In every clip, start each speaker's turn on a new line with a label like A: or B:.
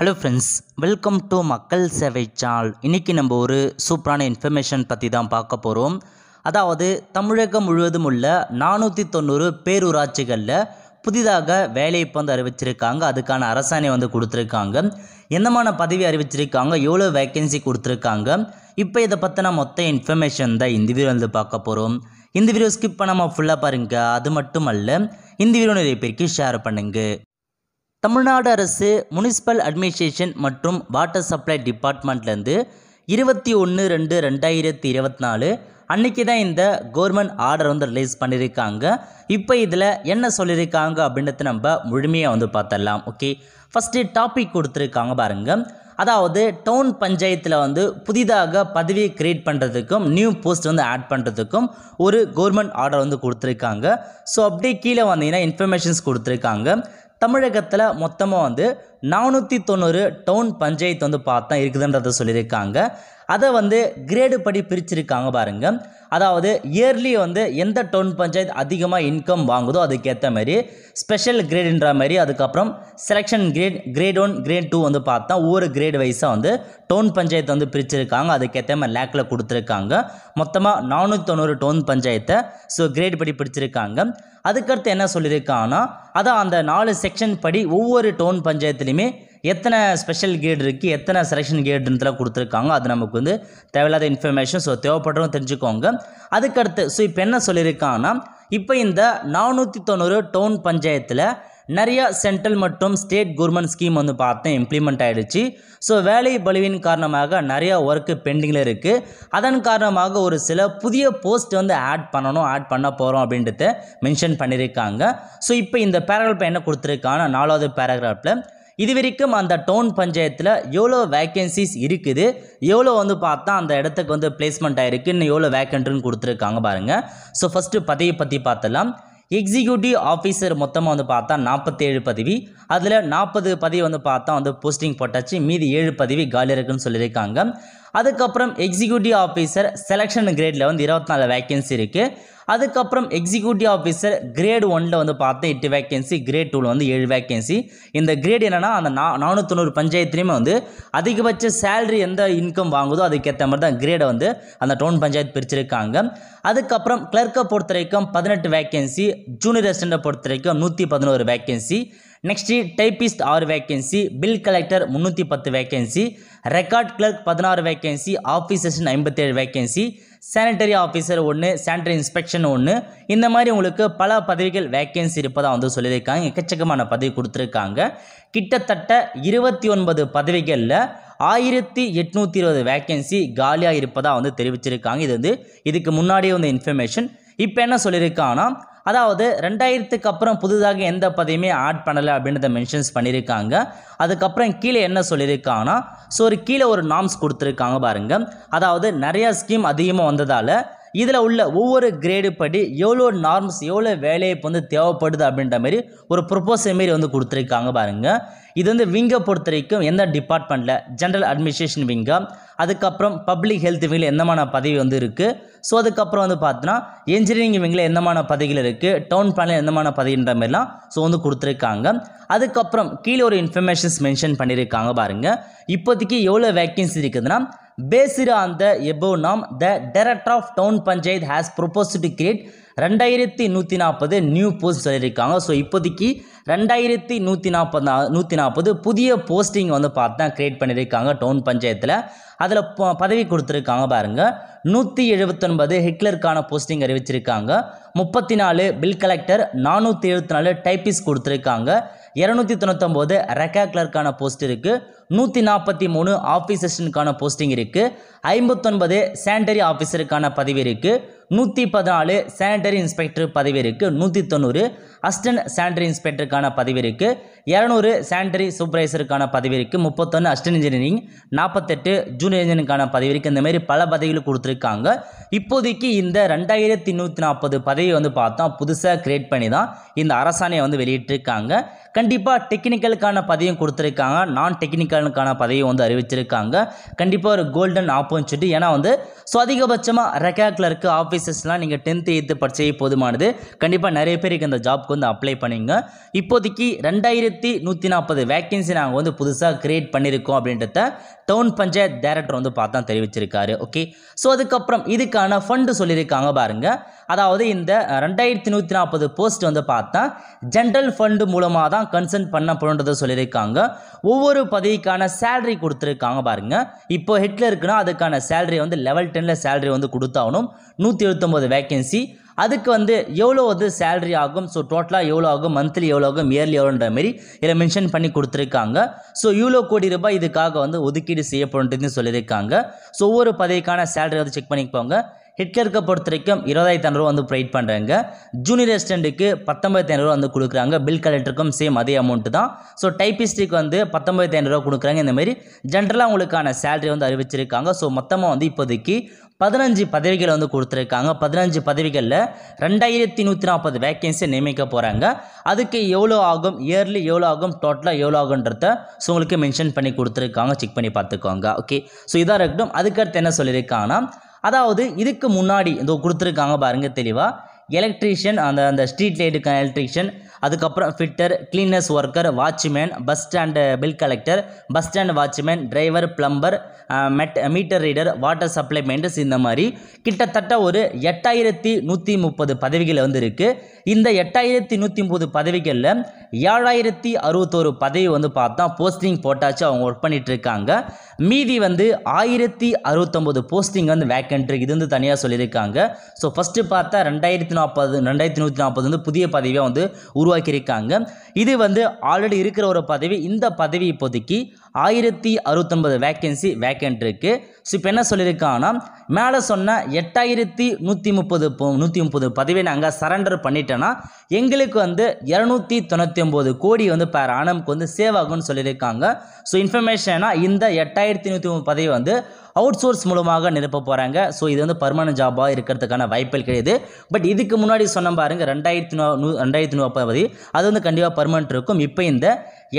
A: hello friends welcome to மக்கள் சேவை சால் இன்றைக்கி நம்ம ஒரு சூப்பரான இன்ஃபர்மேஷன் பற்றி தான் பார்க்க போகிறோம் அதாவது தமிழகம் முழுவதும் உள்ள நானூற்றி தொண்ணூறு பேரூராட்சிகளில் புதிதாக வேலை இப்போ வந்து அறிவிச்சிருக்காங்க அதுக்கான அரசாணை வந்து கொடுத்துருக்காங்க என்னமான பதவி அறிவிச்சிருக்காங்க எவ்வளோ வேக்கன்சி கொடுத்துருக்காங்க இப்போ இதை பற்றின மொத்த இன்ஃபர்மேஷன் தான் இந்த வீடியோ வந்து பார்க்க போகிறோம் இந்த வீடியோ ஸ்கிப் பண்ணாமல் ஃபுல்லாக பாருங்கள் அது மட்டும் அல்ல இந்த வீடியோ நிறைய பேருக்கு ஷேர் பண்ணுங்கள் தமிழ்நாடு அரசு முனிசிபல் அட்மினிஸ்ட்ரேஷன் மற்றும் வாட்டர் சப்ளை டிபார்ட்மெண்ட்லேருந்து இருபத்தி ஒன்று ரெண்டு ரெண்டாயிரத்தி இருபத்தி நாலு அன்றைக்கி தான் இந்த கவர்மெண்ட் ஆர்டர் வந்து ரிலீஸ் பண்ணியிருக்காங்க இப்போ இதில் என்ன சொல்லியிருக்காங்க அப்படின்றத நம்ம முழுமையாக வந்து பார்த்துடலாம் ஓகே ஃபஸ்ட்டு டாபிக் கொடுத்துருக்காங்க பாருங்கள் அதாவது டவுன் பஞ்சாயத்தில் வந்து புதிதாக பதவியை கிரியேட் பண்ணுறதுக்கும் நியூ போஸ்ட் வந்து ஆட் பண்ணுறதுக்கும் ஒரு கவர்மெண்ட் ஆர்டர் வந்து கொடுத்துருக்காங்க ஸோ அப்படியே கீழே வந்தீங்கன்னா இன்ஃபர்மேஷன்ஸ் கொடுத்துருக்காங்க தமிழகத்தில் மொத்தமாக வந்து நானூற்றி தொண்ணூறு டவுன் பஞ்சாயத்து வந்து பார்த்தா இருக்குதுன்றதை சொல்லியிருக்காங்க அதை வந்து கிரேடு படி பிரிச்சிருக்காங்க பாருங்கள் அதாவது இயர்லி வந்து எந்த டவுன் பஞ்சாயத்து அதிகமாக இன்கம் வாங்குதோ அதுக்கேற்ற மாதிரி ஸ்பெஷல் கிரேடுன்ற மாதிரி அதுக்கப்புறம் selection grade grade one grade two வந்து பார்த்தா ஒவ்வொரு கிரேடு வைஸாக வந்து டவுன் பஞ்சாயத்து வந்து பிரிச்சிருக்காங்க அதுக்கேற்ற மாதிரி லேக்கில் கொடுத்துருக்காங்க மொத்தமாக நானூற்றி தொண்ணூறு டவுன் பஞ்சாயத்தை ஸோ கிரேட் படி பிரிச்சிருக்காங்க அதுக்கடுத்து என்ன சொல்லியிருக்காங்கன்னா அதான் அந்த நாலு செக்ஷன் படி ஒவ்வொரு டவுன் பஞ்சாயத்துலேயுமே எத்தனை ஸ்பெஷல் கேட் இருக்குது எத்தனை செலெக்ஷன் கேடுன்றதுலாம் கொடுத்துருக்காங்க அது நமக்கு வந்து தேவையில்லாத இன்ஃபர்மேஷன் ஸோ தேவைப்படுறோம் தெரிஞ்சுக்கோங்க அதுக்கடுத்து ஸோ இப்போ என்ன சொல்லியிருக்காங்கன்னா இப்போ இந்த நானூற்றி தொண்ணூறு டவுன் பஞ்சாயத்தில் நிறையா சென்ட்ரல் மற்றும் ஸ்டேட் கவர்மெண்ட் ஸ்கீம் வந்து பார்த்தேன் இம்ப்ளிமெண்ட் ஆகிடுச்சு ஸோ வேலை பலிவின் காரணமாக நிறையா ஒர்க்கு பெண்டிங்கில் இருக்குது அதன் காரணமாக ஒரு சில புதிய போஸ்ட் வந்து ஆட் பண்ணணும் ஆட் பண்ண போகிறோம் அப்படின்றத மென்ஷன் பண்ணியிருக்காங்க ஸோ இப்போ இந்த பேராகிராஃப் என்ன கொடுத்துருக்காங்கன்னா நாலாவது பேராகிராஃபில் இது வரைக்கும் அந்த டவுன் பஞ்சாயத்தில் எவ்வளோ வேக்கன்சிஸ் இருக்குது எவ்வளோ வந்து பார்த்தா அந்த இடத்துக்கு வந்து பிளேஸ்மெண்ட் ஆகிருக்கு இன்னும் எவ்வளோ வேக்கன்ட்னு கொடுத்துருக்காங்க பாருங்கள் ஸோ ஃபஸ்ட்டு பதவி பற்றி பார்த்தலாம் எக்ஸிக்யூட்டிவ் ஆஃபீஸர் மொத்தமாக வந்து பார்த்தா நாற்பத்தேழு பதவி அதில் நாற்பது பதவி வந்து பார்த்தா வந்து போஸ்டிங் போட்டாச்சு மீதி ஏழு பதவி காலி இருக்குன்னு சொல்லியிருக்காங்க அதுக்கப்புறம் எக்ஸிக்யூட்டிவ் ஆஃபீஸர் செலெக்ஷன் கிரேடில் வந்து இருபத்தி நாலு வேக்கன்சி இருக்குது அதுக்கப்புறம் எக்ஸிக்யூட்டிவ் ஆஃபீஸர் கிரேட் ஒனில் வந்து பார்த்தா எட்டு வேக்கன்சி கிரேட் டூவில் வந்து ஏழு வேக்கன்சி இந்த கிரேட் என்னென்னா அந்த நா நானூற்றொண்ணூறு பஞ்சாயத்துலேயுமே வந்து அதிகபட்ச சேலரி எந்த இன்கம் வாங்குதோ அதுக்கேற்ற மாதிரி தான் கிரேடை வந்து அந்த டவுன் பஞ்சாயத்து பிரிச்சிருக்காங்க அதுக்கப்புறம் கிளர்க்கை பொறுத்த வரைக்கும் பதினெட்டு வேக்கன்சி ஜூனியர் அசிஸ்டண்ட்டை பொறுத்த வரைக்கும் நூற்றி பதினோரு வேக்கன்சி நெக்ஸ்ட்டு டைப்பிஸ்ட் ஆறு வேக்கன்சி பில் கலெக்டர் முந்நூற்றி பத்து வேக்கன்சி ரெக்கார்ட் கிளர்க் பதினாறு வேக்கன்சி ஆஃபீஸ் ஐம்பத்தேழு வேக்கன்சி சானிட்டரி ஆஃபீஸர் ஒன்று சானிட்டரி இன்ஸ்பெக்ஷன் ஒன்று இந்த மாதிரி உங்களுக்கு பல பதவிகள் வேக்கன்சி இருப்பதாக வந்து சொல்லியிருக்காங்க எக்கச்சக்கமான பதவி கொடுத்துருக்காங்க கிட்டத்தட்ட இருபத்தி ஒன்பது பதவிகளில் ஆயிரத்தி எட்நூற்றி இருபது வேக்கன்சி காலியாக இருப்பதாக வந்து தெரிவிச்சிருக்காங்க இது வந்து இதுக்கு முன்னாடியே வந்து இன்ஃபர்மேஷன் இப்போ என்ன சொல்லியிருக்காங்கன்னா அதாவது ரெண்டாயிரத்துக்கு அப்புறம் புதிதாக எந்த பதவியுமே ஆட் பண்ணலை அப்படின்றத மென்ஷன்ஸ் பண்ணியிருக்காங்க அதுக்கப்புறம் கீழே என்ன சொல்லியிருக்காங்கன்னா ஸோ ஒரு கீழே ஒரு நாம்ஸ் கொடுத்துருக்காங்க பாருங்கள் அதாவது நிறையா ஸ்கீம் அதிகமாக வந்ததால் இதில் உள்ள ஒவ்வொரு கிரேடு படி எவ்வளோ நார்ம்ஸ் எவ்வளோ வேலையை வந்து தேவைப்படுது அப்படின்ற மாதிரி ஒரு ப்ரொப்போசல் மாரி வந்து கொடுத்துருக்காங்க பாருங்கள் இது வந்து விங்கை பொறுத்த வரைக்கும் எந்த டிபார்ட்மெண்ட்டில் ஜென்ரல் அட்மினிஸ்ட்ரேஷன் விங்கா அதுக்கப்புறம் பப்ளிக் ஹெல்த் விங்கில் எந்தமான பதவி வந்து இருக்குது ஸோ அதுக்கப்புறம் வந்து பார்த்தோன்னா என்ஜினியரிங் விங்கில் எந்தமான பதவிகள் இருக்குது டவுன் பிளானில் எந்தமான பதவின்ற மாதிரிலாம் ஸோ வந்து கொடுத்துருக்காங்க அதுக்கப்புறம் கீழே ஒரு இன்ஃபர்மேஷன்ஸ் மென்ஷன் பண்ணியிருக்காங்க பாருங்கள் இப்போதைக்கு எவ்வளோ வேக்கன்சி இருக்குதுன்னா பேசிடு ஆன் த எபோ நாம் the director of town panchayat has propose to create ரெண்டாயிரத்தி நூற்றி நாற்பது நியூ போஸ்ட் சொல்லியிருக்காங்க ஸோ இப்போதைக்கு ரெண்டாயிரத்தி நூற்றி நாற்பது நூற்றி நாற்பது புதிய போஸ்டிங் வந்து பார்த்தா க்ரியேட் பண்ணியிருக்காங்க டவுன் பஞ்சாயத்தில் அதில் பதவி கொடுத்துருக்காங்க பாருங்கள் நூற்றி எழுபத்தொன்பது ஹிட்லருக்கான போஸ்டிங் அறிவிச்சிருக்காங்க முப்பத்தி நாலு பில் கலெக்டர் நானூற்றி எழுபத்தி நாலு டைப்பிஸ் கொடுத்துருக்காங்க இரநூத்தி தொண்ணூத்தொம்பது ரெக்கா கிளர்க்கான போஸ்ட் இருக்குது நூற்றி நாற்பத்தி மூணு ஆஃபீஸர்ஸ்னுக்கான போஸ்டிங் இருக்குது ஐம்பத்தொன்பது சேனிட்டரி ஆஃபீஸருக்கான பதவி இருக்குது நூற்றி பதினாலு சேனிட்டரி இன்ஸ்பெக்டர் பதவி இருக்குது நூற்றி தொண்ணூறு அஸ்டன் சேனிட்டரி இன்ஸ்பெக்டருக்கான பதவி இருக்கு இரநூறு சாண்டரி சூப்பர்வைசருக்கான பதவிக்கு முப்பத்தொன்று அஸ்டன் இன்ஜினியரிங் நாற்பத்தெட்டு ஜூனியர் இன்ஜினியரிங்கான பதவிக்கு மாதிரி பல பதவிகள் கொடுத்துருக்காங்க இப்போதைக்கு இந்த ரெண்டாயிரத்தி நூற்றி நாற்பது பதவி வந்து பார்த்தோம் புதுசாக கிரியேட் பண்ணி தான் இந்த அரசாணையை வந்து வெளியிட்டிருக்காங்க கண்டிப்பாக டெக்னிக்கலுக்கான பதவியும் கொடுத்துருக்காங்க நான் டெக்னிக்கலுக்கான பதவியும் வந்து அறிவிச்சிருக்காங்க கண்டிப்பாக ஒரு கோல்டன் ஆப்பர்ச்சுனிட்டி ஏன்னா வந்து ஸோ அதிகபட்சமாக ரெக்கா ஆஃபீஸஸ்லாம் நீங்கள் டென்த்து எய்த்து படித்தே போதுமானது கண்டிப்பாக நிறைய பேருக்கு இந்த ஜாப்க்கு வந்து அப்ளை பண்ணிங்க இப்போதைக்கு ரெண்டாயிரத்தி ஆயிரத்தி நூற்றி நாற்பது வேக்கன்சி நாங்கள் வந்து புதுசாக க்ரியேட் பண்ணியிருக்கோம் அப்படின்றத டவுன் பஞ்சாயத் டேரக்டர் வந்து பார்த்தா தெரிவிச்சிருக்காரு ஓகே ஸோ அதுக்கப்புறம் இதுக்கான ஃபண்டு சொல்லியிருக்காங்க பாருங்கள் அதாவது இந்த ரெண்டாயிரத்தி நூற்றி நாற்பது போஸ்ட் வந்து பார்த்தா ஜென்ரல் ஃபண்டு மூலமாக தான் கன்சன்ட் பண்ணப்படுன்றதை சொல்லியிருக்காங்க ஒவ்வொரு பதவிக்கான சேலரி கொடுத்துருக்காங்க பாருங்கள் இப்போ ஹெட்டில் இருக்குன்னா அதுக்கான சேலரி வந்து லெவல் டெனில் சேலரி வந்து கொடுத்தாகணும் நூற்றி எழுத்தொம்பது வேக்கன்சி அதுக்கு வந்து எவ்வளோ வந்து சேலரி ஆகும் ஸோ டோட்டலாக எவ்வளோ ஆகும் மந்த்லி எவ்வளோ ஆகும் இயர்லி எவ்வளோன்ற மாரி இதில் மென்ஷன் பண்ணி கொடுத்துருக்காங்க ஸோ இவ்வளோ கோடி ரூபாய் இதுக்காக வந்து ஒதுக்கீடு செய்யப்படுன்றதுன்னு சொல்லியிருக்காங்க ஸோ ஒவ்வொரு பதவிக்கான சேலரி வந்து செக் பண்ணிக்கோங்க ஹிட்லருக்கு பொறுத்த வரைக்கும் இருபதாயிரத்தி ரூபா வந்து ப்ரைட் பண்ணுறாங்க ஜூனியர் அசிஸ்டண்ட்டுக்கு பத்தொம்பதாயிரம் ஐநூறுவா வந்து கொடுக்குறாங்க பில் கலெக்டருக்கும் சேம் அதே அமௌண்ட்டு தான் ஸோ டைபிஸ்டிக்கு வந்து பத்தொம்பதாயிரம் ஐநூறுவா கொடுக்குறாங்க மாதிரி ஜென்ரலாக அவங்களுக்கான சேலரி வந்து அறிவிச்சிருக்காங்க ஸோ மொத்தமாக வந்து இப்போதைக்கு பதினஞ்சு பதவிகள் வந்து கொடுத்துருக்காங்க பதினஞ்சு பதவிகளில் ரெண்டாயிரத்தி நூற்றி நாற்பது வேக்கன்சி நியமிக்க போகிறாங்க அதுக்கு எவ்வளோ ஆகும் இயர்லி எவ்வளோ ஆகும் டோட்டலாக எவ்வளோ ஆகுன்றத ஸோ உங்களுக்கு மென்ஷன் பண்ணி கொடுத்துருக்காங்க செக் பண்ணி பார்த்துக்கோங்க ஓகே ஸோ இதாக இருக்கட்டும் அதுக்கடுத்து என்ன சொல்லியிருக்காங்கன்னா அதாவது இதுக்கு முன்னாடி இதோ கொடுத்துருக்காங்க பாருங்கள் தெளிவாக எலக்ட்ரீஷியன் அந்த அந்த ஸ்ட்ரீட் லைட்டுக்கான எலக்ட்ரீஷியன் அதுக்கப்புறம் fitter cleaners worker watchman bus stand bill collector bus stand watchman driver plumber மெட் meter reader water supply maintenance இந்த மாதிரி கிட்டத்தட்ட ஒரு எட்டாயிரத்தி நூற்றி முப்பது பதவிகள் வந்து இருக்குது இந்த எட்டாயிரத்தி நூற்றி முப்பது பதவிகளில் ஏழாயிரத்தி அறுபத்தோரு பதவி வந்து பார்த்தா போஸ்டிங் போட்டாச்சு அவங்க ஒர்க் பண்ணிகிட்ருக்காங்க இருக்காங்க மீதி வந்து ஆயிரத்தி அறுபத்தொம்போது போஸ்டிங் வந்து வேக்கண்ட் இருக்குது இது வந்து தனியாக சொல்லியிருக்காங்க ஸோ ஃபஸ்ட்டு பார்த்தா ரெண்டாயிரத்தி நாற்பது ரெண்டாயிரத்தி நூற்றி நாற்பது வந்து புதிய பதவியாக வந்து உருவாக்கி உருவாக்கியிருக்காங்க இது வந்து ஆல்ரெடி இருக்கிற ஒரு பதவி இந்த பதவி இப்போதைக்கு ஆயிரத்தி அறுபத்தொன்பது வேக்கன்சி வேக்கன்ட் இருக்குது ஸோ இப்போ என்ன சொல்லியிருக்காங்கன்னா மேலே சொன்ன எட்டாயிரத்தி நூற்றி முப்பது நூற்றி முப்பது பதவியை நாங்கள் சரண்டர் பண்ணிட்டேன்னா எங்களுக்கு வந்து இரநூத்தி தொண்ணூற்றி ஒம்பது கோடி வந்து பேர் ஆனமுக்கு வந்து சேவ் ஆகும்னு சொல்லியிருக்காங்க ஸோ இன்ஃபர்மேஷனா இந்த எட்டாயிரத்தி நூற்றி முப்பது பதவி வந்து அவுட் சோர்ஸ் மூலமாக நிரப்ப போகிறாங்க ஸோ இது வந்து பர்மனன்ட் ஜாபாக இருக்கிறதுக்கான வாய்ப்புகள் கிடையாது பட் இதுக்கு முன்னாடி சொன்ன பாருங்க ரெண்டாயிரத்தி நூ ரெண்டாயிரத்தி பதவி அது வந்து கண்டிப்பாக பர்மனன்ட் இருக்கும் இப்போ இந்த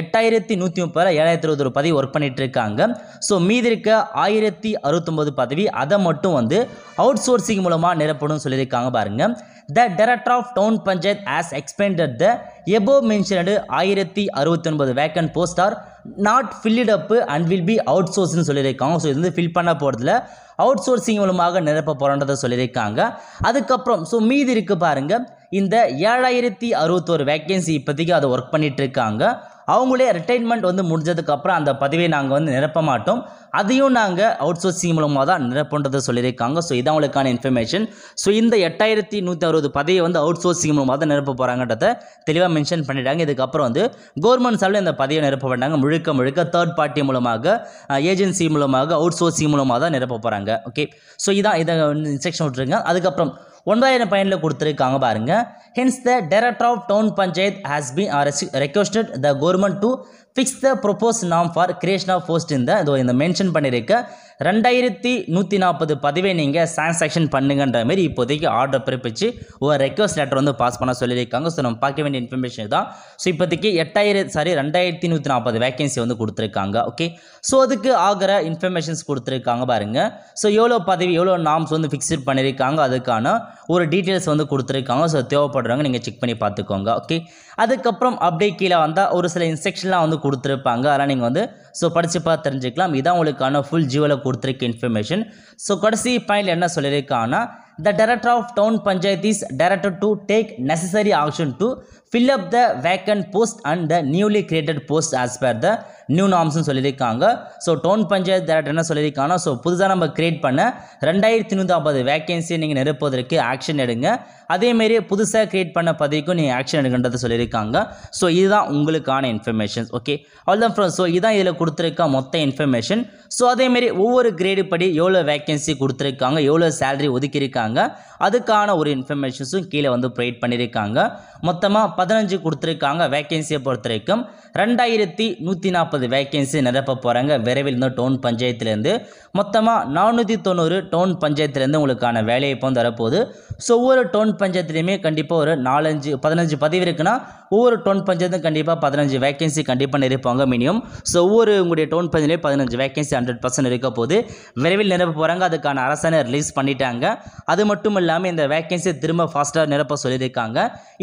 A: எட்டாயிரத்தி நூற்றி முப்பது ஏழாயிரத்தி இருபது ஒரு பதவி ஒர்க் பண்ணிகிட்டு இருக்காங்க ஸோ மீதி இருக்க ஆயிரத்தி அறுபத்தொம்பது பதவி அதை மட்டும் வந்து அவுட் சோர்சிங் மூலமாக நிரப்படும் சொல்லியிருக்காங்க பாருங்கள் the director of town panchayat has expended the above mentioned ஆயிரத்தி அறுபத்தொன்பது vacant post are not filled up and will be out சோர்ஸ்னு சொல்லியிருக்காங்க ஸோ இது வந்து ஃபில் பண்ண போகிறதுல அவுட் சோர்சிங் மூலமாக நிரப்ப போகிறன்றதை சொல்லியிருக்காங்க அதுக்கப்புறம் ஸோ மீதி இருக்குது பாருங்கள் இந்த ஏழாயிரத்தி அறுபத்தோரு வேக்கன்சி இப்போதைக்கு அதை ஒர்க் இருக்காங்க அவங்களே ரிட்டைர்மெண்ட் வந்து முடிஞ்சதுக்கப்புறம் அந்த பதவியை நாங்கள் வந்து நிரப்ப மாட்டோம் அதையும் நாங்கள் அவுட் சோர்சிங் மூலமாக தான் நிரப்புன்றது சொல்லியிருக்காங்க ஸோ இதான் அவங்களுக்கான இன்ஃபர்மேஷன் ஸோ இந்த எட்டாயிரத்தி நூற்றி அறுபது பதவியை வந்து அவுட் சோர்சிங் மூலமாக தான் நிரப்ப போகிறாங்கன்றத தெளிவாக மென்ஷன் பண்ணிட்டாங்க இதுக்கப்புறம் வந்து கவர்மெண்ட் சார்பில் இந்த பதவியை நிரப்ப வேண்டாங்க முழுக்க முழுக்க தேர்ட் பார்ட்டி மூலமாக ஏஜென்சி மூலமாக அவுட் சோர்சிங் மூலமாக தான் நிரப்ப போகிறாங்க ஓகே ஸோ இதான் இதை இன்ஸ்ட்ரக்ஷன் விட்டுருங்க அதுக்கப்புறம் ஒன்பதாயிரம் பயனில் கொடுத்துருக்காங்க பாருங்க hence the director of town panchayat has be requested the government to fix the propose நாம் ஃபார் கிரியேஷன் ஆஃப் போஸ்ட் இந்த இதோ இந்த மென்ஷன் பண்ணியிருக்க ரெண்டாயிரத்தி நூற்றி நாற்பது பதிவை நீங்கள் சாங்சாக்ஷன் பண்ணுங்கன்ற மாதிரி இப்போதைக்கு ஆர்டர் பிறப்பிச்சு ஒரு ரெக்வஸ்ட் லெட்டர் வந்து பாஸ் பண்ண சொல்லியிருக்காங்க ஸோ நம்ம பார்க்க வேண்டிய இன்ஃபர்மேஷன் தான் ஸோ இப்போதைக்கு எட்டாயிரத்து சாரி ரெண்டாயிரத்தி நூற்றி நாற்பது வேகன்சி வந்து கொடுத்துருக்காங்க ஓகே ஸோ அதுக்கு ஆகிற இன்ஃபர்மேஷன்ஸ் கொடுத்துருக்காங்க பாருங்கள் ஸோ எவ்வளோ பதவி எவ்வளோ நாம்ஸ் வந்து ஃபிக்ஸ்ட் பண்ணியிருக்காங்க அதுக்கான ஒரு டீட்டெயில்ஸ் வந்து கொடுத்துருக்காங்க ஸோ தேவைப்படுறவங்க நீங்கள் செக் பண்ணி பார்த்துக்கோங்க ஓகே அதுக்கப்புறம் அப்படியே கீழே வந்தால் ஒரு சில இன்ஸ்ட்ரக்ஷன்லாம் வந்து கொடுத்துருப்பாங்க அதெல்லாம் நீங்கள் வந்து ஸோ படித்து பார்த்து தெரிஞ்சுக்கலாம் இதான் உங்களுக்கான ஃபுல் ஜீவலை கொடுத்துருக்கு இன்ஃபர்மேஷன் ஸோ கடைசி பாயிண்ட் என்ன சொல்லியிருக்காங்கன்னா the director of town panchayats is director to take necessary action to fill up the vacant post and the newly created post as per the new நாம்ஸ்னு சொல்லியிருக்காங்க ஸோ டவுன் பஞ்சாயத்து டைரக்டர் என்ன சொல்லியிருக்காங்கன்னா so புதுசாக நம்ம create பண்ண ரெண்டாயிரத்தி நூற்றி ஐம்பது வேக்கன்சி நீங்கள் நிரப்புவதற்கு ஆக்ஷன் எடுங்க அதேமாரி புதுசாக கிரியேட் பண்ண பதவிக்கும் நீங்கள் ஆக்ஷன் எடுக்கின்றதை சொல்லியிருக்காங்க ஸோ இதுதான் உங்களுக்கான இன்ஃபர்மேஷன்ஸ் ஓகே அவ்வளோதான் ஃப்ரெண்ட்ஸ் ஸோ இதுதான் இதில் கொடுத்துருக்க மொத்த இன்ஃபர்மேஷன் ஸோ அதேமாரி ஒவ்வொரு கிரேடு படி எவ்வளோ வேக்கன்சி கொடுத்துருக்காங்க எவ்வளோ சேலரி ஒதுக்கியிருக்காங்க அதுக்கான ஒரு இன்ஃபர்மேஷன்ஸும் கீழே வந்து ப்ரொவைட் பண்ணியிருக்காங்க மொத்தமாக பதினஞ்சு கொடுத்துருக்காங்க வேக்கன்சியை பொறுத்த வரைக்கும் ரெண்டாயிரத்தி நூற்றி நாற்பது வேக்கன்சி நிரப்ப போகிறாங்க விரைவில் இருந்து டவுன் பஞ்சாயத்துலேருந்து மொத்தமாக நானூற்றி தொண்ணூறு டவுன் பஞ்சாயத்துலேருந்து உங்களுக்கான வேலையை இப்போ வரப்போகுது ஸோ ஒவ்வொரு டவுன் பஞ்சாயத்துலேயுமே கண்டிப்பாக ஒரு நாலஞ்சு பதினஞ்சு பதவி இருக்குன்னா ஒவ்வொரு டவுன் பஞ்சாயத்தும் கண்டிப்பாக பதினஞ்சு வேக்கன்சி கண்டிப்பாக நிரப்பாங்க மினிமம் ஸோ ஒவ்வொரு உங்களுடைய டவுன் பஞ்சாயத்துலேயும் பதினஞ்சு வேக்கன்சி ஹண்ட்ரட் பர்சன்ட் இருக்க போது விரைவில் நிரப்ப போகிறாங்க அதுக்கான அரசாணை ரிலீஸ் பண்ணிட்டாங்க அது மட்டும் இல்லாமல் இந்த வேக்கன்சி திரும்ப ஃபாஸ்ட்டாக நிரப்ப சொல்லியிருக்காங்க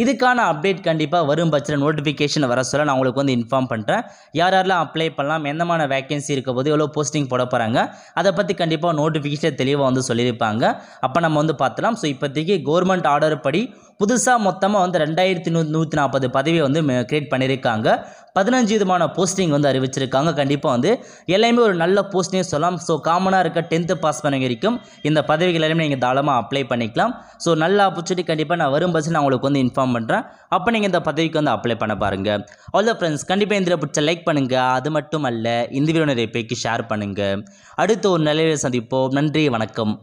A: இதுக்கான இதுக்கான அப்டேட் கண்டிப்பாக வரும் பட்சத்தில் நோட்டிஃபிகேஷன் வர சொல்ல நான் உங்களுக்கு வந்து இன்ஃபார்ம் பண்ணுறேன் யார் யாரெல்லாம் அப்ளை பண்ணலாம் எந்தமான வேகன்சி இருக்க போது எவ்வளோ போஸ்டிங் போட போகிறாங்க அதை பற்றி கண்டிப்பாக நோட்டிஃபிகேஷன் தெளிவாக வந்து சொல்லியிருப்பாங்க அப்போ நம்ம வந்து பார்த்தலாம் ஸோ இப்போதைக்கு கவர்மெண்ட் ஆர்டர் படி புதுசாக மொத்தமாக வந்து ரெண்டாயிரத்தி நூ நூற்றி நாற்பது பதவியை வந்து கிரியேட் பண்ணியிருக்காங்க பதினஞ்சு விதமான போஸ்டிங் வந்து அறிவிச்சிருக்காங்க கண்டிப்பாக வந்து எல்லாமே ஒரு நல்ல போஸ்டிங் சொல்லலாம் ஸோ காமனாக இருக்க டென்த்து பாஸ் பண்ண வரைக்கும் இந்த பதவிகள் எல்லாமே நீங்கள் தாளமாக அப்ளை பண்ணிக்கலாம் ஸோ நல்ல ஆப்பர்ச்சுனிட்டி கண்டிப்பாக நான் வரும் பஸ்ஸில் நான் உங்களுக்கு வந்து இன்ஃபார்ம் பண்ணுறேன் அப்போ நீங்கள் இந்த பதவிக்கு வந்து அப்ளை பண்ண பாருங்கள் அவ்வளோ ஃப்ரெண்ட்ஸ் கண்டிப்பாக இந்த பிடிச்ச லைக் பண்ணுங்கள் அது மட்டும் அல்ல இந்த வீடியோ நிறைய பேக்கி ஷேர் பண்ணுங்கள் அடுத்து ஒரு நிலையை சந்திப்போம் நன்றி வணக்கம்